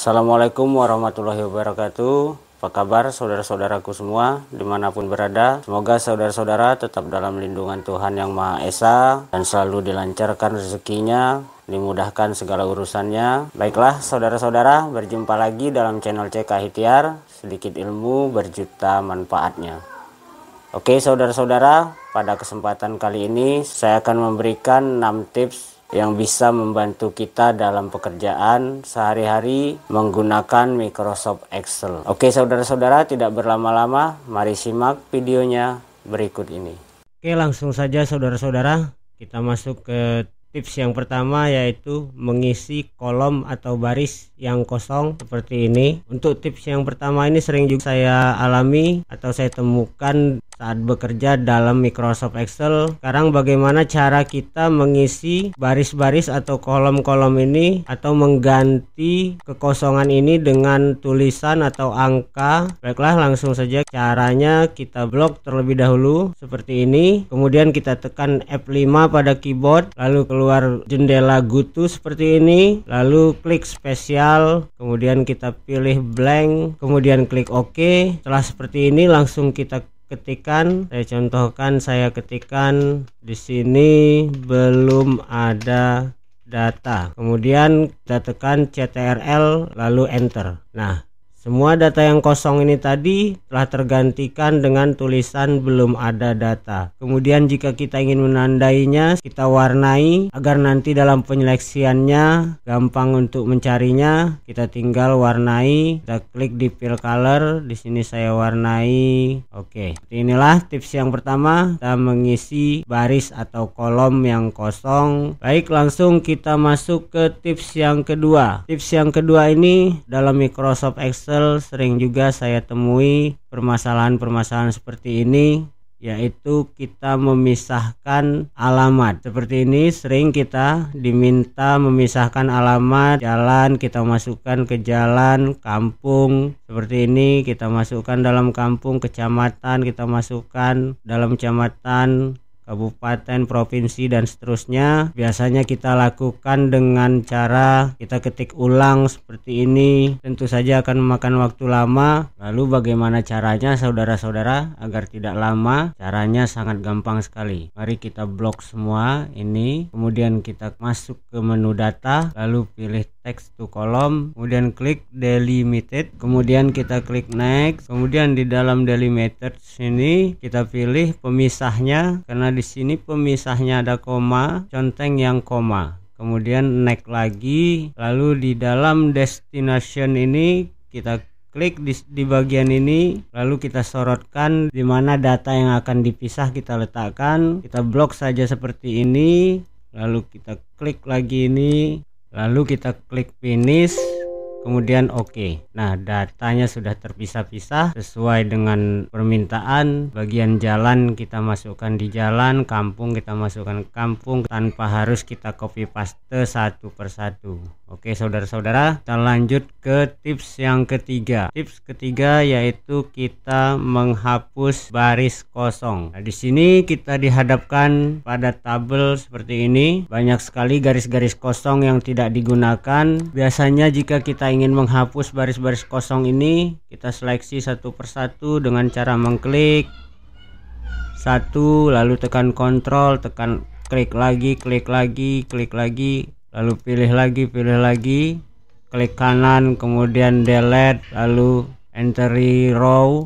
Assalamualaikum warahmatullahi wabarakatuh. Apa kabar saudara-saudaraku semua dimanapun berada? Semoga saudara-saudara tetap dalam lindungan Tuhan Yang Maha Esa dan selalu dilancarkan rezekinya, dimudahkan segala urusannya. Baiklah saudara-saudara, berjumpa lagi dalam channel CK Hityar, sedikit ilmu berjuta manfaatnya. Oke saudara-saudara, pada kesempatan kali ini saya akan memberikan 6 tips yang bisa membantu kita dalam pekerjaan sehari-hari menggunakan Microsoft Excel. Oke saudara-saudara tidak berlama-lama, mari simak videonya berikut ini. Oke langsung saja saudara-saudara kita masuk ke tips yang pertama yaitu mengisi kolom atau baris yang kosong seperti ini. Untuk tips yang pertama ini sering juga saya alami atau saya temukan saat bekerja dalam Microsoft Excel. Sekarang bagaimana cara kita mengisi baris-baris atau kolom-kolom ini atau mengganti kekosongan ini dengan tulisan atau angka. Baiklah langsung saja caranya kita blok terlebih dahulu seperti ini. Kemudian kita tekan F5 pada keyboard lalu keluar jendela Gutu seperti ini. Lalu klik spesial kemudian kita pilih blank kemudian klik OK. Setelah seperti ini langsung kita ketikan saya contohkan saya ketikan di sini belum ada data kemudian kita tekan CTRL lalu enter nah semua data yang kosong ini tadi telah tergantikan dengan tulisan belum ada data. Kemudian jika kita ingin menandainya, kita warnai agar nanti dalam penyeleksiannya gampang untuk mencarinya. Kita tinggal warnai, kita klik di fill color, di sini saya warnai. Oke, inilah tips yang pertama, kita mengisi baris atau kolom yang kosong. Baik, langsung kita masuk ke tips yang kedua. Tips yang kedua ini dalam Microsoft Excel Kalsel sering juga saya temui permasalahan-permasalahan seperti ini yaitu kita memisahkan alamat. Seperti ini sering kita diminta memisahkan alamat jalan kita masukkan ke jalan kampung. Seperti ini kita masukkan dalam kampung kecamatan, kita masukkan dalam kecamatan kabupaten, provinsi dan seterusnya. Biasanya kita lakukan dengan cara kita ketik ulang seperti ini. Tentu saja akan memakan waktu lama. Lalu bagaimana caranya saudara-saudara agar tidak lama? Caranya sangat gampang sekali. Mari kita blok semua ini, kemudian kita masuk ke menu data lalu pilih text to column kemudian klik delimited kemudian kita klik next kemudian di dalam delimited sini kita pilih pemisahnya karena di sini pemisahnya ada koma conteng yang koma kemudian next lagi lalu di dalam destination ini kita klik di, di bagian ini lalu kita sorotkan di mana data yang akan dipisah kita letakkan kita blok saja seperti ini lalu kita klik lagi ini lalu kita klik finish kemudian oke okay. nah datanya sudah terpisah-pisah sesuai dengan permintaan bagian jalan kita masukkan di jalan kampung kita masukkan kampung tanpa harus kita copy paste satu persatu Oke saudara-saudara kita lanjut ke tips yang ketiga tips ketiga yaitu kita menghapus baris kosong nah, di sini kita dihadapkan pada tabel seperti ini banyak sekali garis-garis kosong yang tidak digunakan biasanya jika kita ingin menghapus baris-baris kosong ini kita seleksi satu persatu dengan cara mengklik satu lalu tekan kontrol tekan klik lagi klik lagi klik lagi lalu pilih lagi pilih lagi klik kanan kemudian delete lalu entry row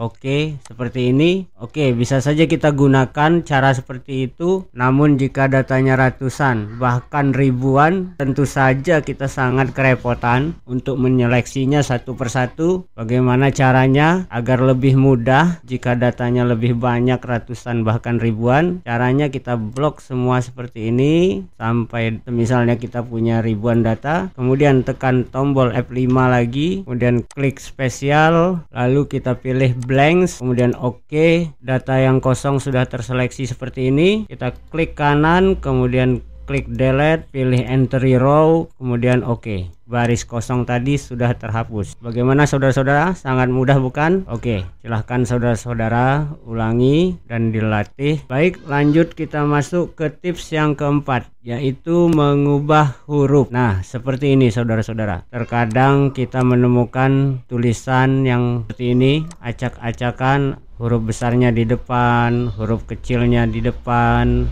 Oke, seperti ini. Oke, bisa saja kita gunakan cara seperti itu. Namun jika datanya ratusan, bahkan ribuan, tentu saja kita sangat kerepotan untuk menyeleksinya satu persatu. Bagaimana caranya agar lebih mudah jika datanya lebih banyak ratusan bahkan ribuan? Caranya kita blok semua seperti ini sampai misalnya kita punya ribuan data, kemudian tekan tombol F5 lagi, kemudian klik spesial, lalu kita pilih blanks kemudian oke okay. data yang kosong sudah terseleksi seperti ini kita klik kanan kemudian klik delete, pilih entry row, kemudian oke. Okay. Baris kosong tadi sudah terhapus. Bagaimana saudara-saudara? Sangat mudah bukan? Oke, silahkan saudara-saudara ulangi dan dilatih. Baik, lanjut kita masuk ke tips yang keempat, yaitu mengubah huruf. Nah, seperti ini saudara-saudara. Terkadang kita menemukan tulisan yang seperti ini, acak-acakan huruf besarnya di depan, huruf kecilnya di depan,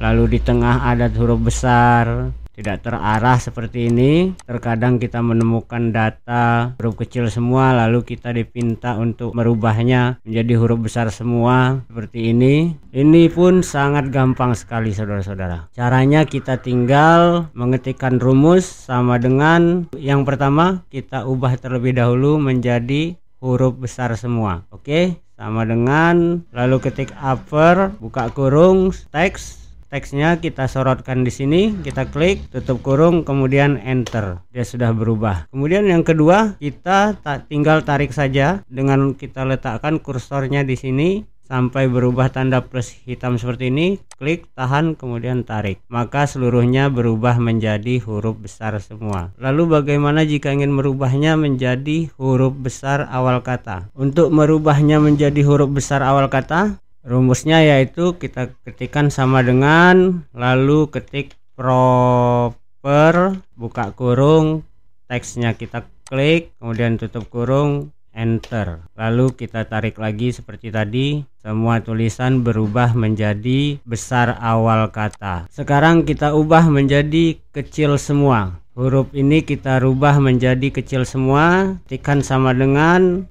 lalu di tengah ada huruf besar tidak terarah seperti ini terkadang kita menemukan data huruf kecil semua lalu kita dipinta untuk merubahnya menjadi huruf besar semua seperti ini ini pun sangat gampang sekali saudara-saudara caranya kita tinggal mengetikkan rumus sama dengan yang pertama kita ubah terlebih dahulu menjadi huruf besar semua oke sama dengan lalu ketik upper buka kurung teks teksnya kita sorotkan di sini, kita klik, tutup kurung, kemudian enter. Dia sudah berubah. Kemudian yang kedua, kita tak tinggal tarik saja dengan kita letakkan kursornya di sini sampai berubah tanda plus hitam seperti ini klik tahan kemudian tarik maka seluruhnya berubah menjadi huruf besar semua lalu bagaimana jika ingin merubahnya menjadi huruf besar awal kata untuk merubahnya menjadi huruf besar awal kata rumusnya yaitu kita ketikkan sama dengan lalu ketik proper buka kurung teksnya kita klik kemudian tutup kurung enter lalu kita tarik lagi seperti tadi semua tulisan berubah menjadi besar awal kata sekarang kita ubah menjadi kecil semua huruf ini kita rubah menjadi kecil semua tekan sama dengan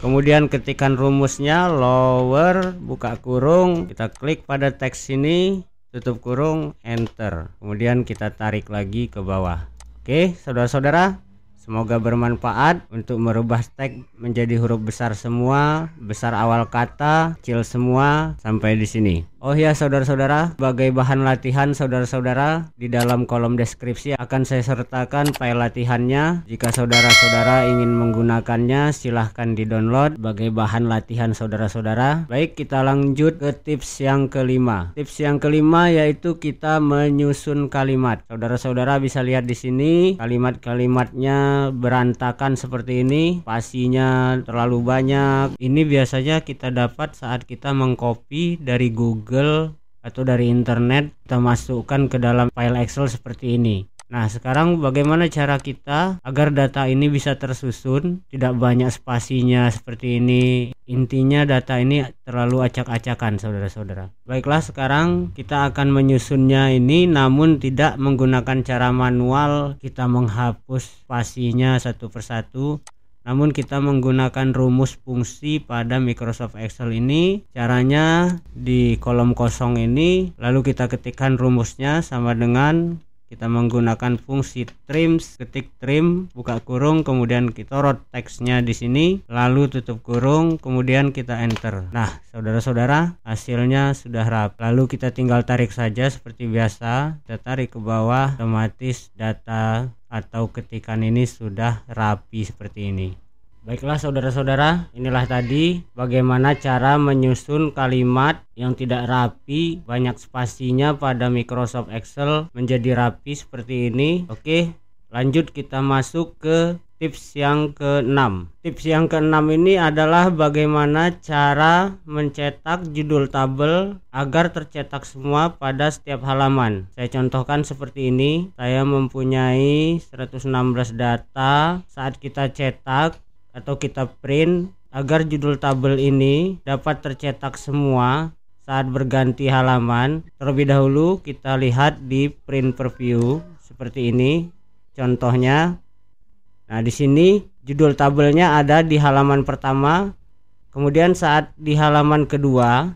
kemudian ketikan rumusnya lower buka kurung kita klik pada teks ini tutup kurung enter kemudian kita tarik lagi ke bawah oke saudara-saudara Semoga bermanfaat untuk merubah teks menjadi huruf besar semua, besar awal kata, kecil semua. Sampai di sini. Oh ya saudara-saudara, sebagai bahan latihan saudara-saudara di dalam kolom deskripsi akan saya sertakan file latihannya. Jika saudara-saudara ingin menggunakannya silahkan di-download sebagai bahan latihan saudara-saudara. Baik, kita lanjut ke tips yang kelima. Tips yang kelima yaitu kita menyusun kalimat. Saudara-saudara bisa lihat di sini kalimat-kalimatnya berantakan seperti ini, Pastinya terlalu banyak. Ini biasanya kita dapat saat kita mengcopy dari Google Google atau dari internet kita masukkan ke dalam file Excel seperti ini. Nah, sekarang bagaimana cara kita agar data ini bisa tersusun, tidak banyak spasinya seperti ini. Intinya data ini terlalu acak-acakan, saudara-saudara. Baiklah, sekarang kita akan menyusunnya ini namun tidak menggunakan cara manual kita menghapus spasinya satu persatu, namun kita menggunakan rumus fungsi pada Microsoft Excel ini. Caranya di kolom kosong ini lalu kita ketikkan rumusnya sama dengan kita menggunakan fungsi trim ketik trim buka kurung kemudian kita rot teksnya di sini lalu tutup kurung kemudian kita enter nah saudara-saudara hasilnya sudah rap lalu kita tinggal tarik saja seperti biasa kita tarik ke bawah otomatis data atau ketikan ini sudah rapi seperti ini Baiklah saudara-saudara, inilah tadi bagaimana cara menyusun kalimat yang tidak rapi banyak spasinya pada Microsoft Excel menjadi rapi seperti ini. Oke, lanjut kita masuk ke tips yang keenam. Tips yang keenam ini adalah bagaimana cara mencetak judul tabel agar tercetak semua pada setiap halaman. Saya contohkan seperti ini. Saya mempunyai 116 data saat kita cetak atau kita print agar judul tabel ini dapat tercetak semua saat berganti halaman. Terlebih dahulu kita lihat di print preview seperti ini. Contohnya Nah, di sini judul tabelnya ada di halaman pertama. Kemudian saat di halaman kedua,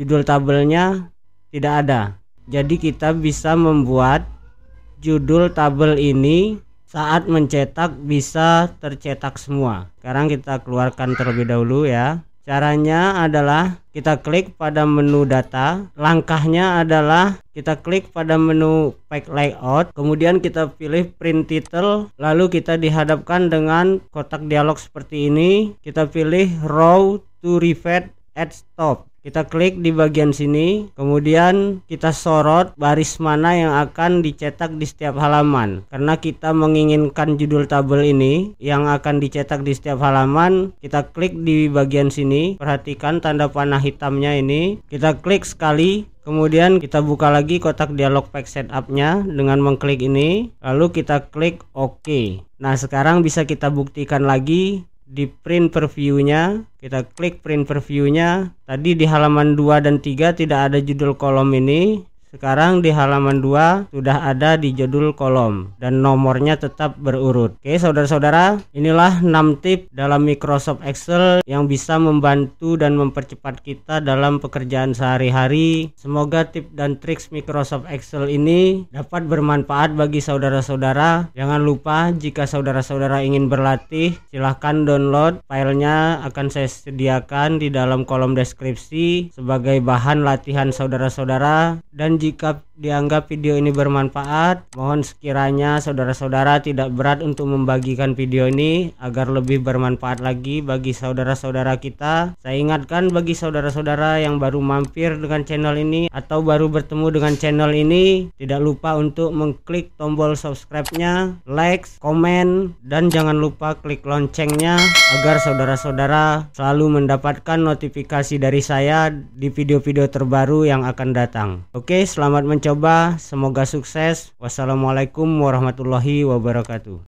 judul tabelnya tidak ada. Jadi kita bisa membuat judul tabel ini saat mencetak bisa tercetak semua. Sekarang kita keluarkan terlebih dahulu ya. Caranya adalah kita klik pada menu data. Langkahnya adalah kita klik pada menu pack layout, kemudian kita pilih print title, lalu kita dihadapkan dengan kotak dialog seperti ini. Kita pilih row to refit at stop. Kita klik di bagian sini, kemudian kita sorot baris mana yang akan dicetak di setiap halaman. Karena kita menginginkan judul tabel ini yang akan dicetak di setiap halaman, kita klik di bagian sini, perhatikan tanda panah hitamnya ini. Kita klik sekali, Kemudian kita buka lagi kotak dialog pack setupnya dengan mengklik ini, lalu kita klik OK. Nah sekarang bisa kita buktikan lagi di print preview-nya, kita klik print preview-nya. Tadi di halaman 2 dan 3 tidak ada judul kolom ini, sekarang di halaman 2 sudah ada di judul kolom dan nomornya tetap berurut. Oke, saudara-saudara, inilah 6 tip dalam Microsoft Excel yang bisa membantu dan mempercepat kita dalam pekerjaan sehari-hari. Semoga tip dan triks Microsoft Excel ini dapat bermanfaat bagi saudara-saudara. Jangan lupa jika saudara-saudara ingin berlatih, silahkan download filenya akan saya sediakan di dalam kolom deskripsi sebagai bahan latihan saudara-saudara dan jika dianggap video ini bermanfaat, mohon sekiranya saudara-saudara tidak berat untuk membagikan video ini agar lebih bermanfaat lagi bagi saudara-saudara kita. Saya ingatkan bagi saudara-saudara yang baru mampir dengan channel ini atau baru bertemu dengan channel ini, tidak lupa untuk mengklik tombol subscribe-nya, like, komen, dan jangan lupa klik loncengnya agar saudara-saudara selalu mendapatkan notifikasi dari saya di video-video terbaru yang akan datang. Oke, selamat mencoba, semoga sukses. Wassalamualaikum warahmatullahi wabarakatuh.